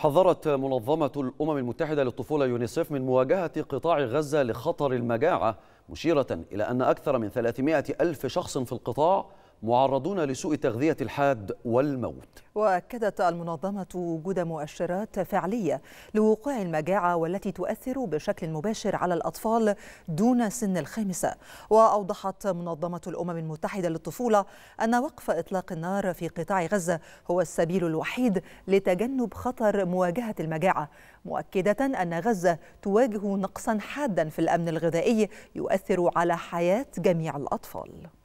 حذرت منظمة الأمم المتحدة للطفولة يونيسف من مواجهة قطاع غزة لخطر المجاعة مشيرة إلى أن أكثر من 300 ألف شخص في القطاع معرضون لسوء تغذية الحاد والموت وأكدت المنظمة وجود مؤشرات فعلية لوقوع المجاعة والتي تؤثر بشكل مباشر على الأطفال دون سن الخامسة وأوضحت منظمة الأمم المتحدة للطفولة أن وقف إطلاق النار في قطاع غزة هو السبيل الوحيد لتجنب خطر مواجهة المجاعة مؤكدة أن غزة تواجه نقصا حادا في الأمن الغذائي يؤثر على حياة جميع الأطفال